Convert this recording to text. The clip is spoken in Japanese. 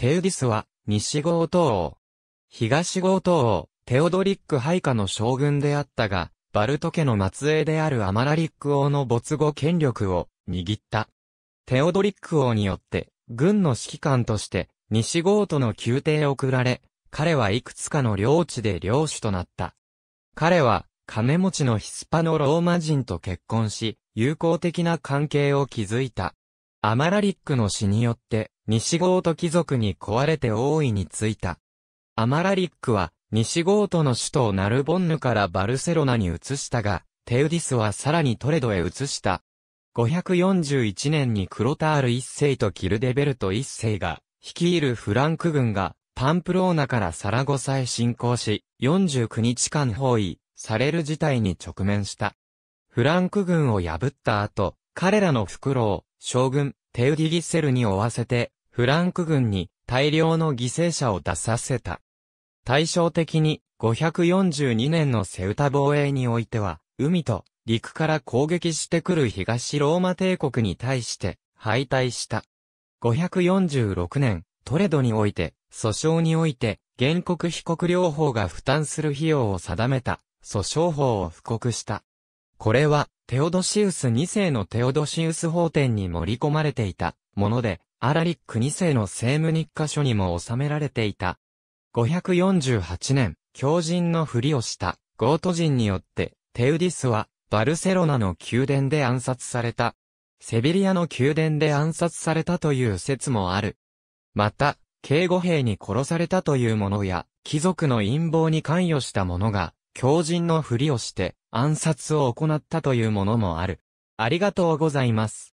テウディスは、西郷東王。東郷東王、テオドリック配下の将軍であったが、バルト家の末裔であるアマラリック王の没後権力を握った。テオドリック王によって、軍の指揮官として、西郷との宮廷へ送られ、彼はいくつかの領地で領主となった。彼は、金持ちのヒスパノローマ人と結婚し、友好的な関係を築いた。アマラリックの死によって、西ゴート貴族に壊れて大いについた。アマラリックは、西ゴートの首都ナルボンヌからバルセロナに移したが、テウディスはさらにトレドへ移した。541年にクロタール一世とキルデベルト一世が、率いるフランク軍が、パンプローナからサラゴサへ侵攻し、49日間包囲、される事態に直面した。フランク軍を破った後、彼らの袋を、将軍、テウディギセルに追わせて、フランク軍に大量の犠牲者を出させた。対照的に、542年のセウタ防衛においては、海と陸から攻撃してくる東ローマ帝国に対して敗退した。546年、トレドにおいて、訴訟において、原告被告両方が負担する費用を定めた、訴訟法を布告した。これは、テオドシウス2世のテオドシウス法典に盛り込まれていたもので、アラリック2世の政務日課書にも収められていた。548年、狂人のふりをしたゴート人によって、テウディスはバルセロナの宮殿で暗殺された。セビリアの宮殿で暗殺されたという説もある。また、警護兵に殺されたというものや、貴族の陰謀に関与した者が、狂人のふりをして暗殺を行ったというものもある。ありがとうございます。